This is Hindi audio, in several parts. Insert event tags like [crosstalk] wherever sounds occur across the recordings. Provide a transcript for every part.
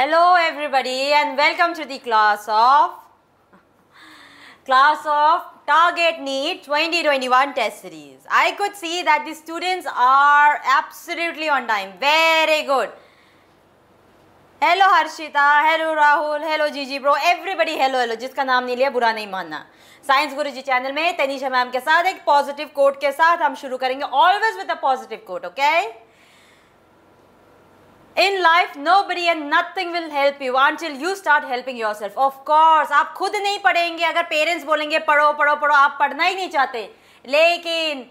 Hello everybody and welcome to the class of class of target NEET 2021 test series I could see that the students are absolutely on time very good hello Harshita hello Rahul hello जीजी ब्रो एवरीबडी हेलो हेलो जिसका नाम नहीं लिया बुरा नहीं मानना साइंस गुरु जी चैनल में तनिषा मैम के साथ एक पॉजिटिव कोट के साथ हम शुरू करेंगे always with a positive quote okay in life nobody and nothing will help you until you start helping yourself of course आप खुद नहीं पढ़ेंगे अगर पेरेंट्स बोलेंगे पढ़ो पढ़ो पढ़ो आप पढ़ना ही नहीं चाहते लेकिन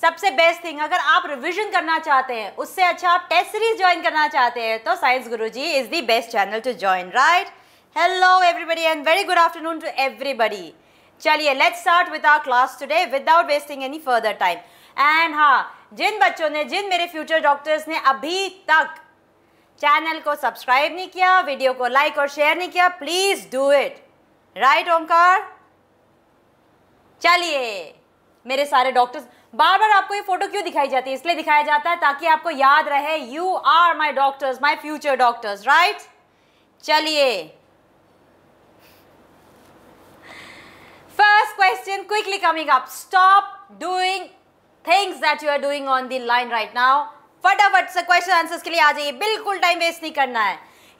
सबसे बेस्ट थिंग अगर आप रिविजन करना चाहते हैं उससे अच्छा आप टेस्ट सीरीज ज्वाइन करना चाहते हैं तो Science Guru ji is the best channel to join right hello everybody and very good afternoon to everybody चलिए let's start with our class today without wasting any further time and हाँ जिन बच्चों ने जिन मेरे फ्यूचर डॉक्टर्स ने अभी तक चैनल को सब्सक्राइब नहीं किया वीडियो को लाइक और शेयर नहीं किया please do it right Omkar चलिए मेरे सारे डॉक्टर्स बार बार आपको ये फोटो क्यों दिखाई जाती है इसलिए दिखाया जाता है ताकि आपको याद रहे you are my doctors my future doctors right चलिए first question quickly coming up stop doing things that you are doing on the line right now फटाफट से क्वेश्चन आंसर्स के लिए आ जाइए बिल्कुल टाइम वेस्ट नहीं करना है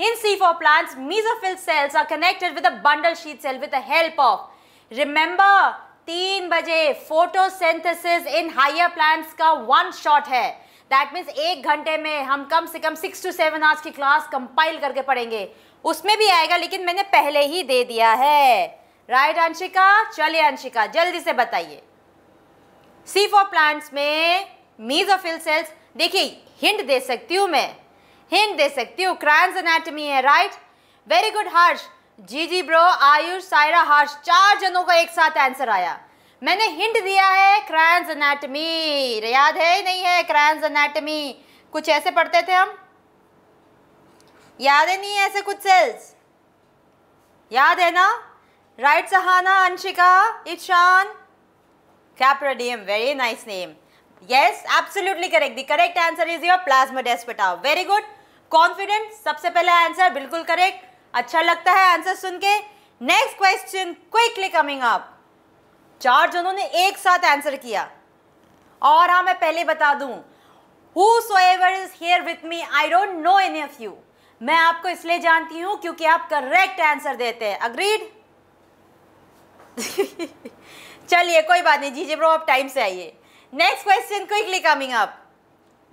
in C four plants mesophyll cells are connected with a bundle sheath cell with the help of remember तीन बजे photosynthesis इन higher प्लांट्स का वन शॉट है दैट मीन्स एक घंटे में हम कम से कम सिक्स टू सेवन आवर्स की क्लास कंपाइल करके पढ़ेंगे उसमें भी आएगा लेकिन मैंने पहले ही दे दिया है राइट right, अंशिका चलिए अंशिका जल्दी से बताइए सी फॉर प्लांट्स में मीजोफिल सेल्स देखिए हिंट दे सकती हूँ मैं हिंट दे सकती हूँ क्रांस एनाटमी है right very good Harsh G G bro Ayush Saira Harsh चार जनों का एक साथ आंसर आया मैंने हिंट दिया है क्रांस एनाटमी याद है ही नहीं है क्रांस एनाटमी कुछ ऐसे पढ़ते थे हम याद है नहीं है ऐसे कुछ सेल्स याद है ना राइट सहाना अंशिका ईशान कैप्रोडियम very nice name yes absolutely correct the correct answer is your plasmodesmata very good confident सबसे पहले आंसर बिल्कुल करेक्ट अच्छा लगता है आंसर सुन के next question quickly coming up चार जनों ने एक साथ आंसर किया और हाँ मैं पहले बता दूं whosoever is here with me I don't know any of you मैं आपको इसलिए जानती हूं क्योंकि आप करेक्ट आंसर देते हैं अग्रीड [laughs] चलिए कोई बात नहीं जीजे ब्रो आप टाइम से आइए next question quickly coming up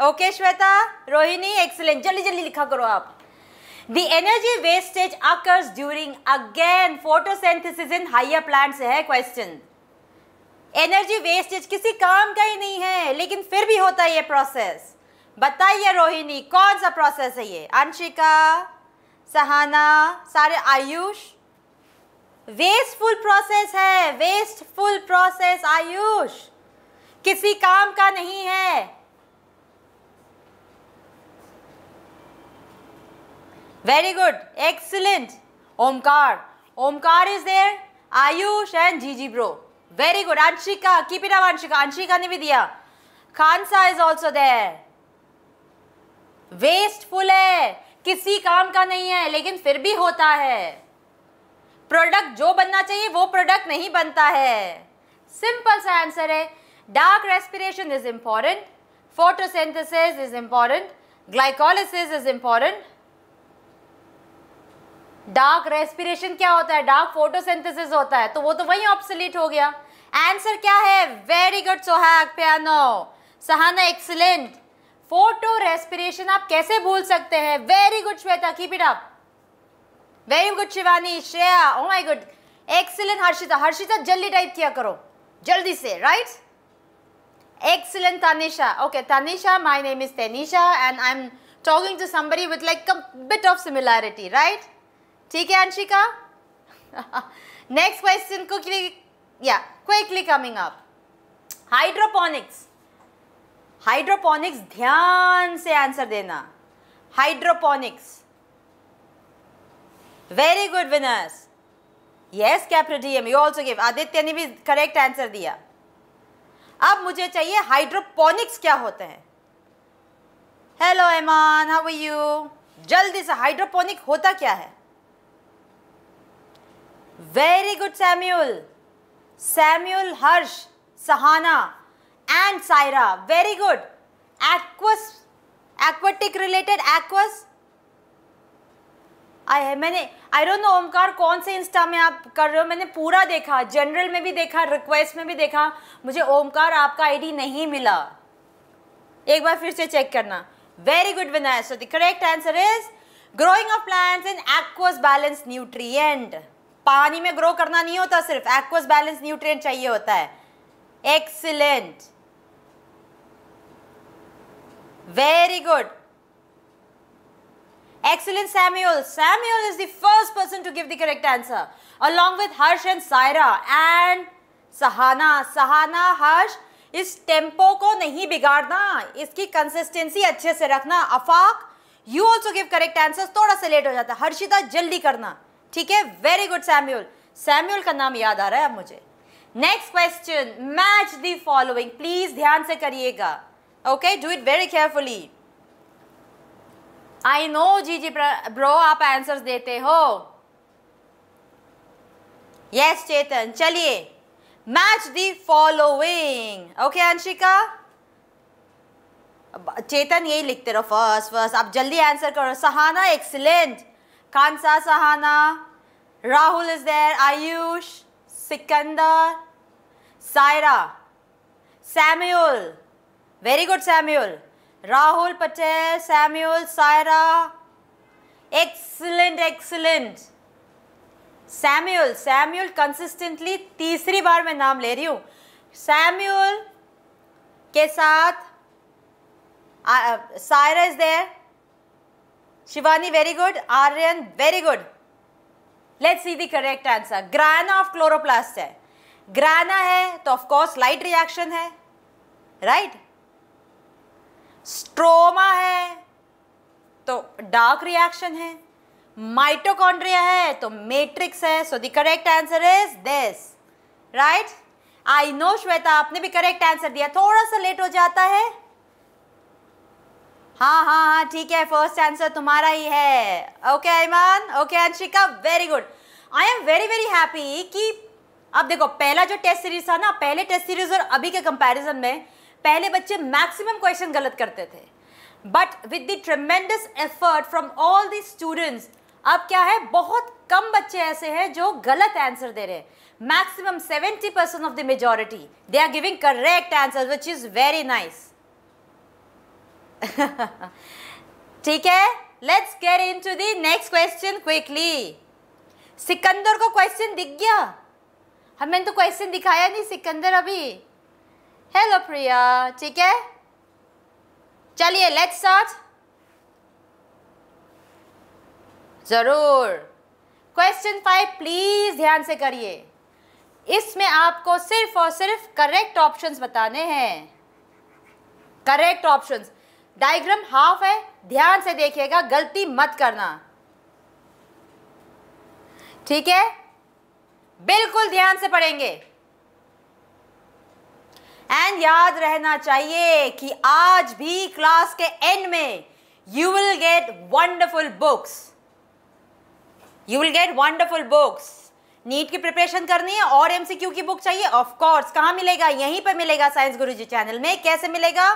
okay Shweta Rohini excellent जल्दी जल्दी लिखा करो आप The energy wastage occurs during again photosynthesis in higher plants है question. एनर्जी वेस्टेज किसी काम का ही नहीं है लेकिन फिर भी होता है ये प्रोसेस बताइए रोहिणी कौन सा प्रोसेस है ये अंशिका सहाना सारे आयुष वेस्टफुल प्रोसेस है वेस्टफुल प्रोसेस आयुष किसी काम का नहीं है very good excellent Omkar Omkar is there Ayush and G G bro very good Anshika की इट अंशिका अंशिका ने भी दिया Khansa is also there wasteful है किसी काम का नहीं है लेकिन फिर भी होता है प्रोडक्ट जो बनना चाहिए वो प्रोडक्ट नहीं बनता है सिंपल सा आंसर है Dark respiration is important. Photosynthesis is important. Glycolysis is important. Dark respiration क्या होता है डार्क फोटोसिंथेसिस होता है तो वो तो वही ऑप्सलीट हो गया आंसर क्या है very good Sohag piano Sahana excellent photorespiration आप कैसे भूल सकते हैं very good Shweta keep it up very good Shivani Shreya oh my good excellent Harshita Harshita जल्दी टाइप किया करो जल्दी से right right? Excellent, Tanisha. Okay, Tanisha, my name is Tanisha and I'm talking to somebody with like a bit of similarity, right? Okay, Anshika? Next question, quickly, yeah, quickly coming up. Hydroponics. Hydroponics ध्यान से आंसर देना hydroponics very good winners yes कैप्रिडियम you also गिव aditya ने bhi correct answer diya अब मुझे चाहिए हाइड्रोपोनिक्स क्या होते हैं हेलो एमान हाउ आर यू जल्दी से हाइड्रोपोनिक होता क्या है very good Samuel Samuel Harsh Sahana and Saira very good aqueous aquatic related aqueous आई है मैंने आई डोंट नो ओमकार कौन से इंस्टा में आप कर रहे हो मैंने पूरा देखा जनरल में भी देखा रिक्वेस्ट में भी देखा मुझे ओमकार आपका आईडी नहीं मिला एक बार फिर से चेक करना very good Vinayak so the correct answer is growing of plants in aqueous balance nutrient पानी में ग्रो करना नहीं होता सिर्फ एक्वस बैलेंस न्यूट्रिएंट चाहिए होता है excellent very good Excellent, Samuel. Samuel is the first person to give the correct answer, along with Harsh and Saira and Sahana. Sahana, Harsh, इस टेम्पो को नहीं बिगाड़ना इसकी कंसिस्टेंसी अच्छे से रखना Afaq you also give correct answer थोड़ा सा लेट हो जाता है हर्षिता जल्दी करना ठीक है वेरी गुड सैम्यूल सैम्यूल का नाम याद आ रहा है अब मुझे next question match the following please ध्यान से करिएगा okay do it very carefully I know G G bro आप आंसर देते हो यस yes, चेतन चलिए match the following okay Anshika Chetan यही लिखते रहो फर्स्ट फर्स्ट आप जल्दी आंसर करो Sahana excellent Khansa Sahana Rahul is there Ayush Sikandar Saira Samuel very good Samuel Rahul Patel Samuel Saira excellent excellent Samuel Samuel consistently तीसरी बार मैं नाम ले रही हूँ सैम्यूल के साथ Saira is there Shivani very good Aryan very good let see the correct answer grana of chloroplast है ग्राना है तो ऑफकोर्स लाइट रिएक्शन है राइट right? स्ट्रोमा है तो डार्क रिएक्शन है माइटोकॉन्ड्रिया है तो मैट्रिक्स है so the correct answer is this right I know Shweta आपने भी करेक्ट आंसर दिया थोड़ा सा लेट हो जाता है हाँ हाँ हाँ ठीक है फर्स्ट आंसर तुम्हारा ही है okay Aman okay Anshika very good I am very very happy कि अब देखो पहला जो टेस्ट सीरीज था ना पहले टेस्ट सीरीज और अभी के कंपैरिजन में पहले बच्चे मैक्सिमम क्वेश्चन गलत करते थे but with tremendous effort from all the students अब क्या है बहुत कम बच्चे ऐसे हैं जो गलत आंसर दे रहे हैं maximum seventy percent of the majority they are giving correct answer which is very nice ठीक है let's get into the next question quickly Sikandar को क्वेश्चन दिख गया हमें तो क्वेश्चन दिखाया नहीं सिकंदर अभी हेलो प्रिया ठीक है चलिए लेट्स स्टार्ट जरूर क्वेश्चन फाइव प्लीज ध्यान से करिए इसमें आपको सिर्फ और सिर्फ करेक्ट ऑप्शंस बताने हैं करेक्ट ऑप्शंस डायग्राम हाफ है ध्यान से देखिएगा गलती मत करना ठीक है बिल्कुल ध्यान से पढ़ेंगे एंड याद रहना चाहिए कि आज भी क्लास के एंड में you will get wonderful books you will get wonderful books NEET की प्रिपरेशन करनी है और एमसीक्यू की बुक चाहिए ऑफ कोर्स कहां मिलेगा यहीं पर मिलेगा साइंस गुरुजी चैनल में कैसे मिलेगा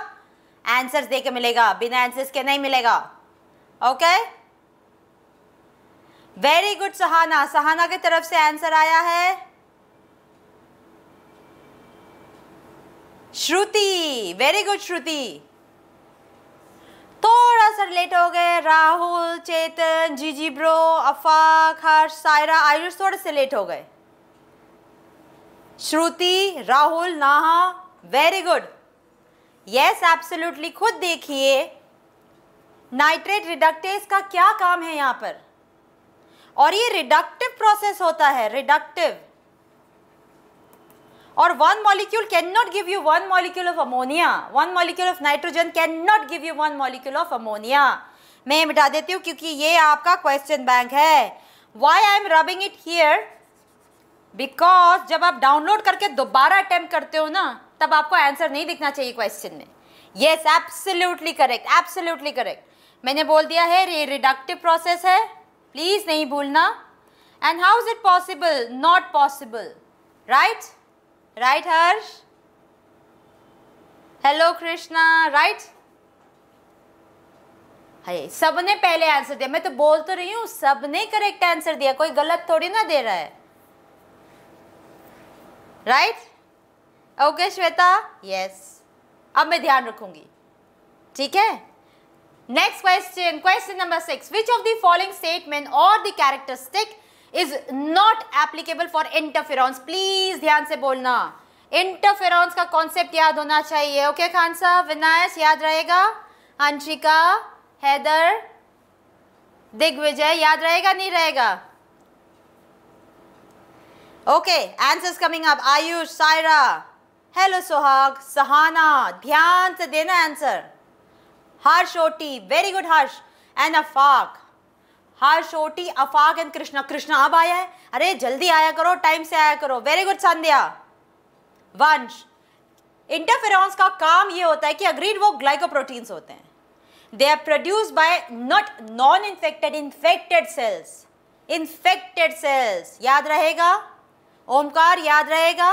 आंसर्स देकर मिलेगा बिना आंसर्स के नहीं मिलेगा okay very good Sahana Sahana की तरफ से आंसर आया है श्रुति वेरी गुड श्रुति थोड़ा सा रिलेट हो गए राहुल चेतन जीजी ब्रो अफाक हर्ष सायरा आयुष थोड़े से लेट हो गए श्रुति राहुल नाहा वेरी गुड यस एब्सोल्युटली खुद देखिए नाइट्रेट रिडक्टेज का क्या काम है यहाँ पर और ये रिडक्टिव प्रोसेस होता है रिडक्टिव और one molecule can not give you one molecule of ammonia one molecule of nitrogen can not give you one molecule of ammonia मैं मिटा देती हूँ क्योंकि ये आपका क्वेश्चन बैंक है why I am rubbing it here because जब आप डाउनलोड करके दोबारा अटेम्प्ट करते हो ना तब आपको आंसर नहीं दिखना चाहिए क्वेश्चन में yes absolutely correct absolutely correct मैंने बोल दिया है ये रिडक्टिव प्रोसेस है प्लीज़ नहीं भूलना and how is it possible not possible right right Harsh hello Krishna right hi सबने पहले आंसर दिया मैं तो बोल तो रही हूँ सबने करेक्ट आंसर दिया कोई गलत थोड़ी ना दे रहा है राइट ओके श्वेता यस अब मैं ध्यान रखूंगी ठीक है next question question number six which of the following statement और the characteristic is not applicable for interferons please ध्यान से बोलना इंटरफेरॉन्स का कॉन्सेप्ट याद होना चाहिए ओके खान साहब विनायस याद रहेगा अंशिका हैदर दिग्विजय याद रहेगा नहीं रहेगा okay answers coming up Ayush Saira hello Suhag Sahana ध्यान से देना आंसर हर्ष ओटी very good Harsh and Afaq हर हाशोटी अफाक एंड कृष्णा कृष्णा अब आया है अरे जल्दी आया करो टाइम से आया करो वेरी गुड संध्या वंश इंटरफेरॉन्स का काम ये होता है कि अग्रीड वो ग्लाइकोप्रोटीन्स होते हैं they are produce by not non infected infected cells infected cells याद रहेगा ओमकार याद रहेगा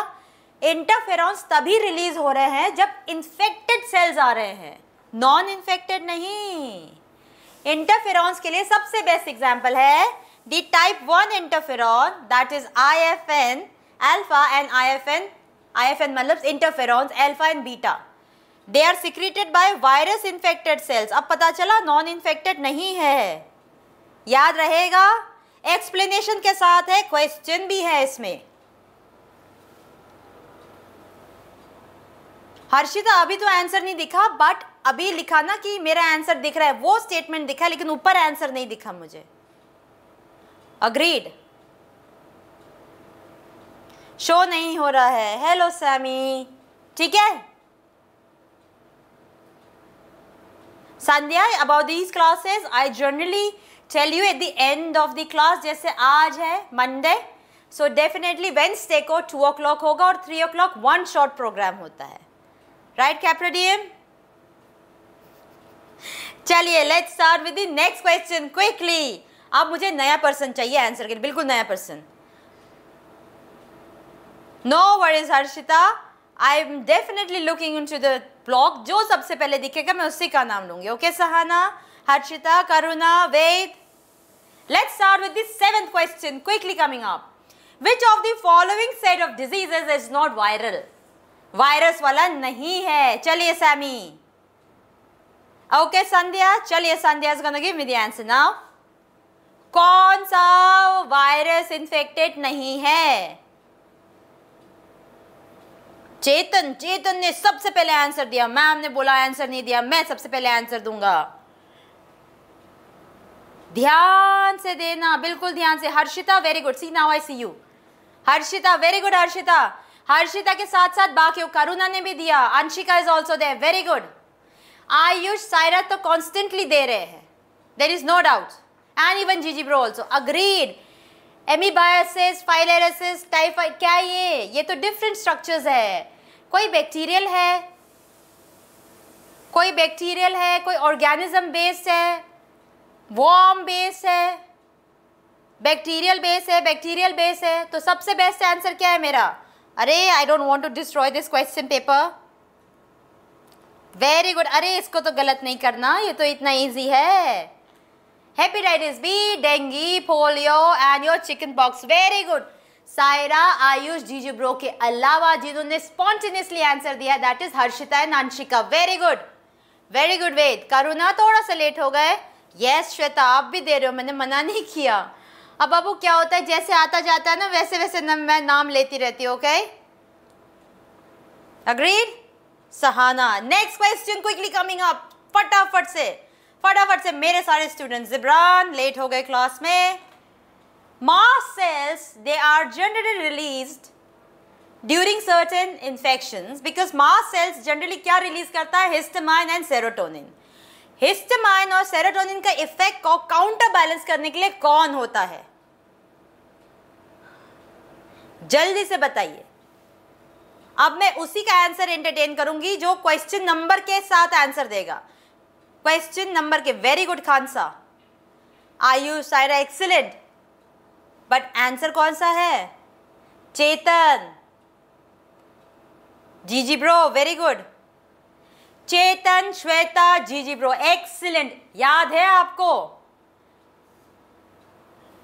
इंटरफेरॉन्स तभी रिलीज हो रहे हैं जब इन्फेक्टेड सेल्स आ रहे हैं नॉन इन्फेक्टेड नहीं इंटरफेर के लिए सबसे बेस्ट एग्जाम्पल है the type one interferon that is I F N alpha and I F N I F N मतलब interferon alpha and beta they are secreted by virus infected cells अब पता चला नॉन इन्फेक्टेड नहीं है याद रहेगा एक्सप्लेनेशन के साथ है क्वेश्चन भी है इसमें हर्षिता अभी तो आंसर नहीं दिखा बट अभी लिखा ना कि मेरा आंसर दिख रहा है वो स्टेटमेंट दिखा लेकिन ऊपर आंसर नहीं दिखा मुझे अग्रीड शो नहीं हो रहा है हेलो सैमी ठीक है Sandhya about these classes I generally tell you at the end of the class जैसे आज है मंडे सो डेफिनेटली वेंसडे को टू ओ क्लॉक होगा और three o'clock one short program होता है राइट कैप्रोडियम चलिए let's start with the next question quickly अब मुझे नया पर्सन चाहिए आंसर के लिए बिल्कुल नया person no worries Harshita I am definitely looking into the blog जो सबसे पहले दिखेगा मैं उसी का नाम लूंगी okay okay, Sahana Harshita Karuna Ved Let's start with the seventh question quickly coming up. Which of the following set of diseases is not viral? Virus वाला नहीं है चलिए सैमी ओके संध्या चलिए संध्या is going to give me कौन सा वायरस इन्फेक्टेड नहीं है चेतन चेतन ने सबसे पहले आंसर दिया मैम ने बोला आंसर नहीं दिया मैं सबसे पहले आंसर दूंगा ध्यान से देना बिल्कुल ध्यान से Harshita very good see now I see you Harshita very good Harshita Harshita के साथ साथ बाकी करुणा ने भी दिया Anshika is also there very good Ayush Saira तो कॉन्स्टेंटली दे रहे हैं there is no doubt and even G G bro also agreed amoebiasis filariasis typhoid क्या ये ये तो डिफरेंट स्ट्रक्चर्स है कोई बैक्टीरियल है कोई बैक्टीरियल है कोई ऑर्गेनिज्म बेस्ड है वॉम बेस है बैक्टीरियल बेस है बैक्टीरियल बेस है तो सबसे बेस्ट आंसर क्या है मेरा अरे I don't want to destroy this question paper very good अरे इसको तो गलत नहीं करना ये तो इतना ईजी है hepatitis B dengue polio and your chicken pox very good Saira Ayush GG bro के अलावा जिन्होंने स्पॉन्टेनियसली आंसर दिया that is Harshita and Anshika very good very good Ved Karuna थोड़ा सा लेट हो गए यस श्वेता आप भी दे रहे हो मैंने मना नहीं किया अब बाबू क्या होता है जैसे आता जाता है ना वैसे वैसे ना मैं नाम लेती रहती हूँ okay agreed Sahana next question quickly coming up फटाफट से फटाफट से मेरे सारे स्टूडेंट जिब्रान लेट हो गए क्लास में mast cells they are generally released during certain infection because mast cells generally क्या रिलीज करता है हिस्टमाइन एंड सेरोटोनिन हिस्टमाइन और सेरोटोनिन का इफेक्ट को काउंटर बैलेंस करने के लिए कौन होता है जल्दी से बताइए अब मैं उसी का आंसर एंटरटेन करूंगी जो क्वेश्चन नंबर के साथ आंसर देगा क्वेश्चन नंबर के वेरी गुड खान सा आई यू सायरा एक्सीलेंट बट आंसर कौन सा है Chetan G G bro very good Chetan Shweta G G bro excellent याद है आपको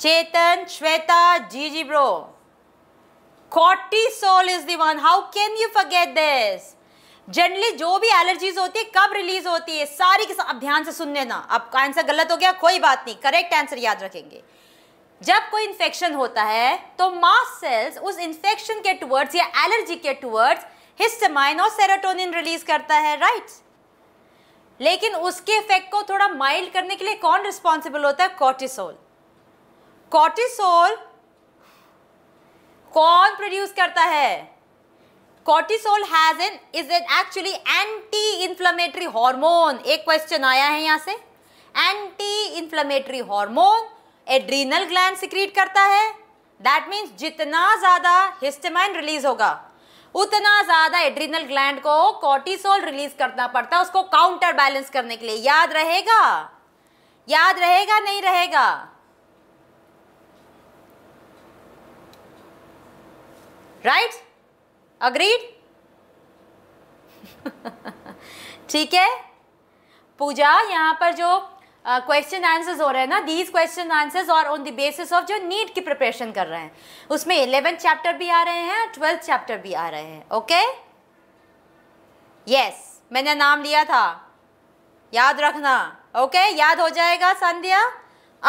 Chetan Shweta G G bro cortisol is the one how can you forget this generally जो भी एलर्जीज होती है कब रिलीज होती है सारी के साथ ध्यान से सुन लेना अब आंसर गलत हो गया कोई बात नहीं करेक्ट आंसर याद रखेंगे जब कोई इन्फेक्शन होता है तो मास सेल्स उस इन्फेक्शन के टुवर्ड्स या एलर्जी के टुवर्ड्स हिस्टमाइन और सेरोटोनिन रिलीज करता है राइट लेकिन उसके इफेक्ट को थोड़ा माइल्ड करने के लिए कौन रिस्पॉन्सिबल होता है कॉर्टिसोल कॉर्टिसोल कौन प्रोड्यूस करता है cortisol has an is an actually anti inflammatory hormone एक क्वेश्चन आया है यहां से anti inflammatory hormone adrenal gland secrete करता है दैट मीन्स जितना ज्यादा हिस्टेमाइन रिलीज होगा उतना ज्यादा एड्रीनल ग्लैंड को कॉर्टिसोल रिलीज करना पड़ता है उसको काउंटर बैलेंस करने के लिए याद रहेगा याद रहेगा नहीं रहेगा राइट अग्रीड [laughs] ठीक है पूजा यहाँ पर जो क्वेश्चन uh, आंसर्स हो रहे हैं ना दीज क्वेश्चन आंसर्स और ऑन द बेसिस ऑफ जो नीट की प्रिपरेशन कर रहे हैं उसमें इलेवेंथ चैप्टर भी आ रहे हैं ट्वेल्थ चैप्टर भी आ रहे हैं ओके okay? यस yes, मैंने नाम लिया था याद रखना ओके okay? याद हो जाएगा संध्या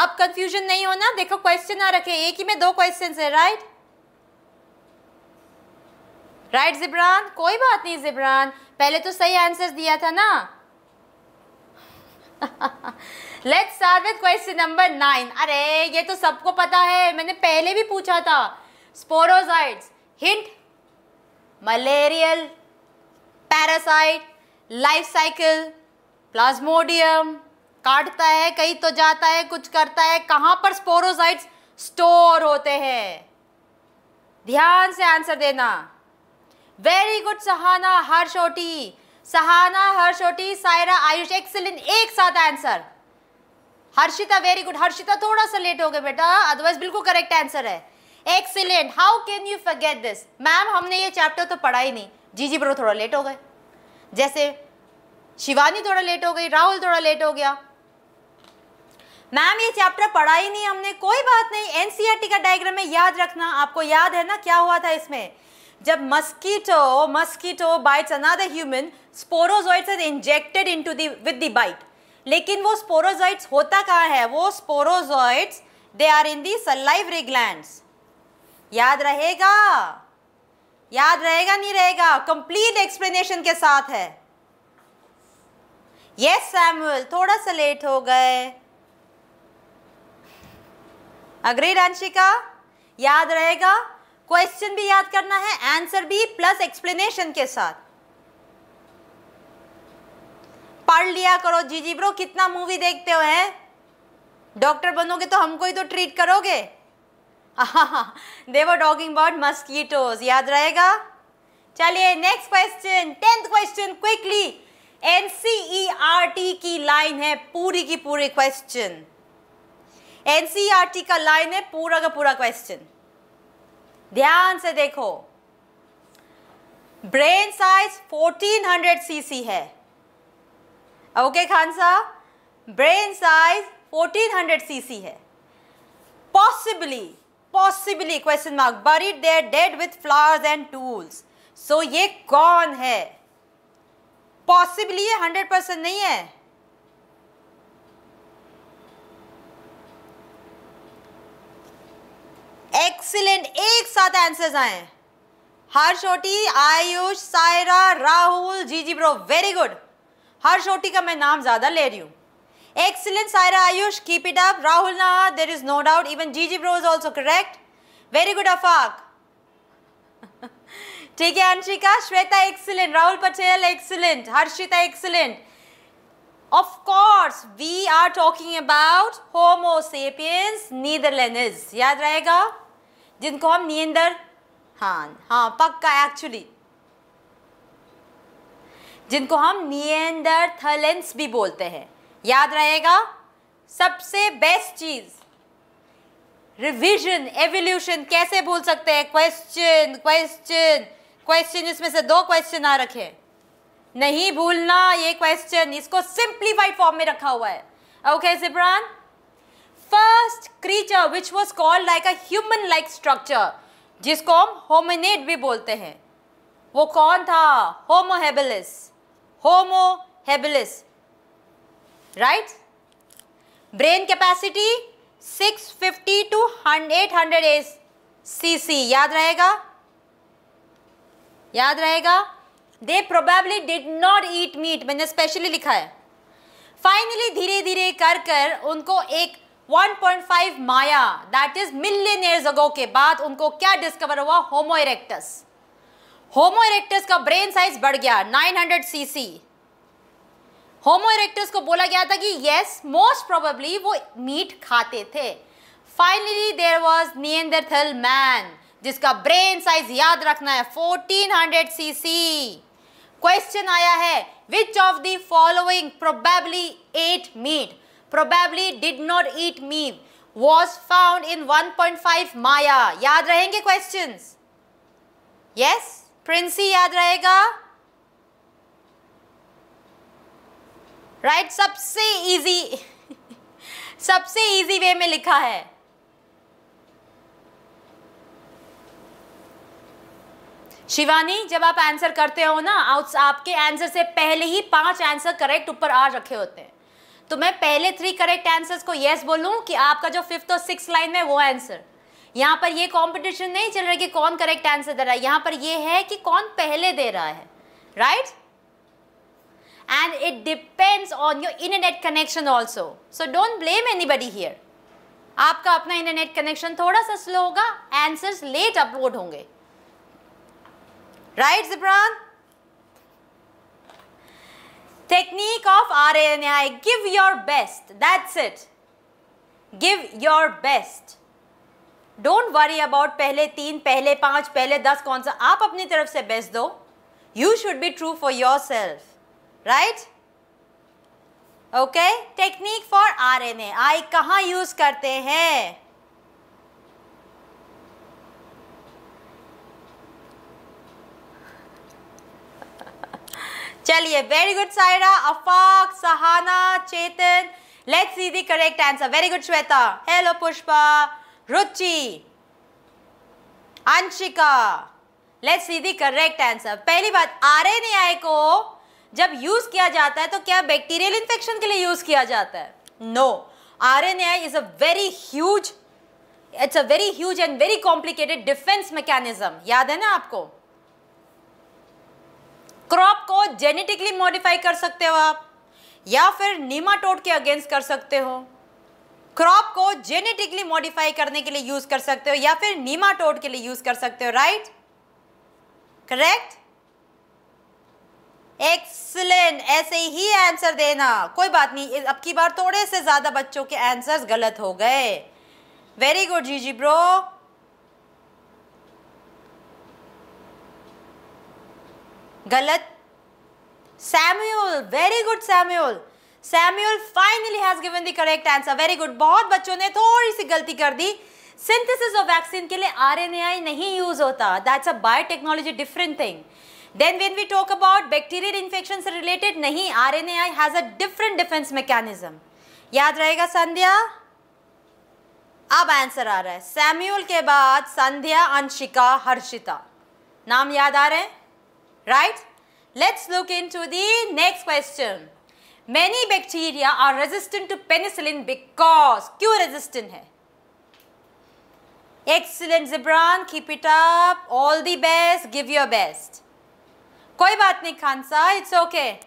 अब कंफ्यूजन नहीं होना देखो क्वेश्चन आ रखे एक ही में दो क्वेश्चन है राइट राइट जिब्रान कोई बात नहीं जिब्रान पहले तो सही आंसर दिया था ना let's start with question number nine अरे ये तो सबको पता है मैंने पहले भी पूछा था sporozoites hint malarial parasite life cycle plasmodium काटता है कहीं तो जाता है कुछ करता है कहाँ पर स्पोरोसाइट्स स्टोर होते हैं ध्यान से आंसर देना very good Sahana Harshoti Sahana Harshoti Saira Ayush excellent एक साथ answer Harshita very good Harshita थोड़ा सा लेट हो गए बेटा अदरवाइज बिल्कुल करेक्ट आंसर है excellent how can you forget this ma'am हमने ये चैप्टर तो पढ़ा ही नहीं जी जी ब्रो थोड़ा लेट हो गए जैसे शिवानी थोड़ा लेट हो गई राहुल थोड़ा लेट हो गया मैम ये चैप्टर पढ़ा ही नहीं हमने कोई बात नहीं एनसीईआरटी का डायग्राम में याद रखना आपको याद है ना क्या हुआ था इसमें जब mosquito mosquito bites another human sporozoites is injected into the with the bite लेकिन वो स्पोरोजॉइट्स होता कहाँ है वो sporozoites they are in the salivary gland याद रहेगा याद रहेगा नहीं रहेगा कंप्लीट एक्सप्लेनेशन के साथ है यस yes, सैमुअल थोड़ा सा लेट हो गए अग्री रंशिका याद रहेगा क्वेश्चन भी याद करना है आंसर भी प्लस एक्सप्लेनेशन के साथ पढ़ लिया करो जी जी ब्रो कितना मूवी देखते हो हैं डॉक्टर बनोगे तो हमको ही तो ट्रीट करोगे देवर डॉगिंग अबाउट मस्कीटोज याद रहेगा चलिए next question tenth question quickly NCERT की लाइन है पूरी की पूरी क्वेश्चन एनसीईआरटी e का लाइन है पूरा का पूरा क्वेश्चन ध्यान से देखो ब्रेन साइज 1400 सीसी है ओके खान साहब ब्रेन साइज 1400 सीसी है possibly possibly question mark buried there dead with flowers and tools so ये कौन है पॉसिबली ये हंड्रेड परसेंट नहीं है एक्सीलेंट एक साथ आंसर्स आए हर छोटी Ayush Saira Rahul G G bro very good हर छोटी का मैं नाम ज़्यादा ले रही हूं excellent Saira Ayush keep it up Rahul ना there is no doubt even G G bro is also correct very good Afaq [laughs] ठीक है Anshika Shweta excellent Rahul Patel excellent Harshita excellent Of course, we are talking about Homo sapiens Netherlands. याद रहेगा जिनको हम नियंदर हाँ हाँ पक्का एक्चुअली जिनको हम नियंदर थलेंस भी बोलते हैं याद रहेगा सबसे बेस्ट चीज रिविजन एवोल्यूशन कैसे बोल सकते हैं क्वेश्चन क्वेश्चन क्वेश्चन इसमें से दो क्वेश्चन आ रखे नहीं भूलना ये क्वेश्चन इसको सिंप्लीफाइड फॉर्म में रखा हुआ है ओके okay, सिबरान first creature which was called like a human like structure जिसको हम होमिनेट भी बोलते हैं वो कौन था Homo habilis Homo habilis right brain capacity 650 to 800 S C याद रहेगा याद रहेगा they probably did not eat meat मैंने स्पेशली लिखा है फाइनली धीरे धीरे कर कर उनको एक 1.5 MYA that is million years ago के बाद उनको क्या डिस्कवर हुआ होमो इरेक्टस होमो इरेक्टस का ब्रेन साइज बढ़ गया 900 सीसी होमो इरेक्टस को बोला गया था कि यस मोस्ट प्रोबेबली वो मीट खाते थे finally there was Neanderthal man जिसका ब्रेन साइज याद रखना है 1400 सीसी क्वेश्चन आया है which of the following probably ate meat probably did not eat meat was found in 1.5 Maya. yaad rahenge questions? Yes? princy yaad rahega right right? सबसे इजी सबसे इजी वे में लिखा है शिवानी जब आप आंसर करते हो ना आपके आंसर से पहले ही पांच आंसर करेक्ट ऊपर आ रखे होते हैं तो मैं पहले थ्री करेक्ट आंसर्स को यस बोलूँ कि आपका जो फिफ्थ और सिक्स लाइन में वो आंसर यहाँ पर ये कंपटीशन नहीं चल रहा कि कौन करेक्ट आंसर दे रहा है यहाँ पर ये है कि कौन पहले दे रहा है right and it depends on your internet connection also so don't blame buddy here आपका अपना इंटरनेट कनेक्शन थोड़ा सा स्लो होगा आंसर्स लेट अपलोड होंगे right Jibran Technique of RNAi, give your best. That's it. Give your best. Don't worry about पहले तीन पहले पाँच पहले दस कौन सा आप अपनी तरफ से बेस्ट दो you should be true for yourself right okay technique for R N A I कहाँ यूज़ करते हैं चलिए very good Saira Afaq Sahana Chetan let's see the correct answer very good Shweta hello Pushpa Ruchi Anshika let's see the correct answer पहली बात आर आई को जब यूज किया जाता है तो क्या बैक्टीरियल इंफेक्शन के लिए यूज किया जाता है no R N is a very huge it's a very huge and very complicated defense mechanism याद है ना आपको क्रॉप को जेनेटिकली मॉडिफाई कर सकते हो आप या फिर नीमाटोड के अगेंस्ट कर सकते हो क्रॉप को जेनेटिकली मॉडिफाई करने के लिए यूज कर सकते हो या फिर नीमाटोड के लिए यूज कर सकते हो राइट करेक्ट एक्सलेंट ऐसे ही आंसर देना कोई बात नहीं अब की बार थोड़े से ज़्यादा बच्चों के आंसर्स गलत हो गए very good G G bro गलत Samuel very good Samuel Samuel finally has given the correct answer very good बहुत बच्चों ने थोड़ी सी गलती कर दी सिंथेसिस ऑफ वैक्सीन के लिए आरएनएआई नहीं यूज होता that's a biotechnology different thing then when we talk about bacterial infection से रिलेटेड नहीं R N has a different defense mechanism याद रहेगा संध्या अब आंसर आ रहा है सैम्यूल के बाद संध्या अंशिका हर्षिता नाम याद आ रहे हैं right? Let's look into the next question. Many bacteria are resistant to penicillin because क्यों resistant है? Excellent Zebran, keep it up. All the best, give your best. कोई बात नहीं खान सा इट्स ओके okay.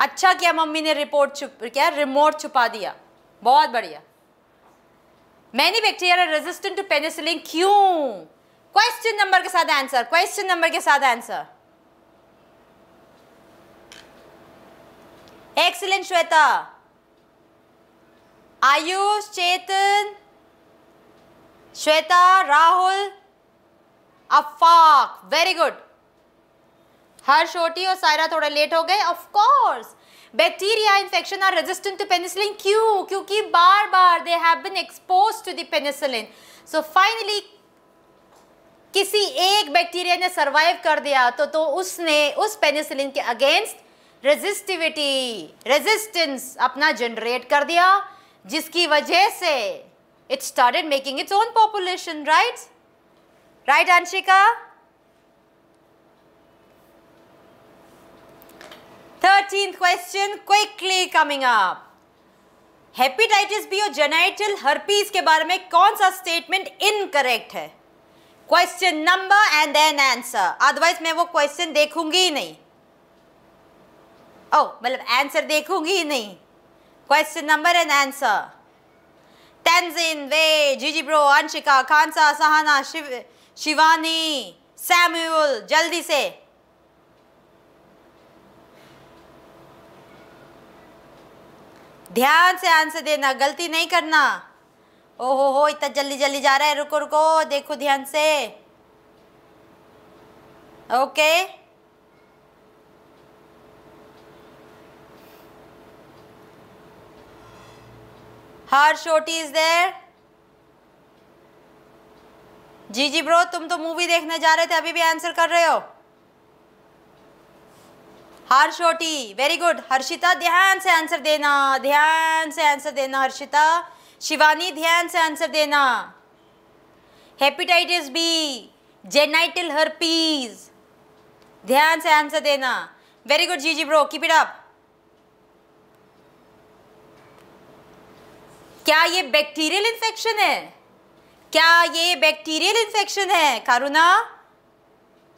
अच्छा किया मम्मी ने रिपोर्ट छुप क्या रिमोट छुपा दिया बहुत बढ़िया many bacteria resistant to penicillin क्यों क्वेश्चन नंबर के साथ आंसर क्वेश्चन नंबर के साथ answer excellent Shweta Ayush Chetan Shweta Rahul Afaq very good हर छोटी और सायरा थोड़ा लेट हो गए of course bacteria infection are resistant to penicillin क्यों क्योंकि बार बार they have been exposed to the penicillin so finally किसी एक बैक्टीरिया ने सर्वाइव कर दिया तो तो उसने उस पेनिसिलिन के अगेंस्ट रेजिस्टिविटी रेजिस्टेंस अपना जनरेट कर दिया जिसकी वजह से it started making its own population right right Anshika thirteenth question quickly coming up hepatitis B और जेनाइटल हर्पीज के बारे में कौन सा स्टेटमेंट इनकरेक्ट है question number and then answer otherwise मैं वो क्वेश्चन देखूंगी ही नहीं ओ oh, मतलब आंसर देखूंगी ही नहीं question number and answer Tenzin वे G bro Anshika Khansa Sahana Shiv Shivani Samuel जल्दी से ध्यान से आंसर देना गलती नहीं करना ओहो हो इतना जल्दी जल्दी जा रहा है रुको रुको देखो ध्यान से ओके हर शोटी is there ji G bro तुम तो मूवी देखने जा रहे थे अभी भी आंसर कर रहे हो हर शोटी वेरी गुड हर्षिता ध्यान से आंसर देना ध्यान से आंसर देना हर्षिता शिवानी ध्यान से आंसर देना हेपेटाइटिस बी जेनाइटल हर्पीज ध्यान से आंसर देना very good G G bro keep it up क्या ये बैक्टीरियल इन्फेक्शन है क्या ये बैक्टीरियल इन्फेक्शन है कारुना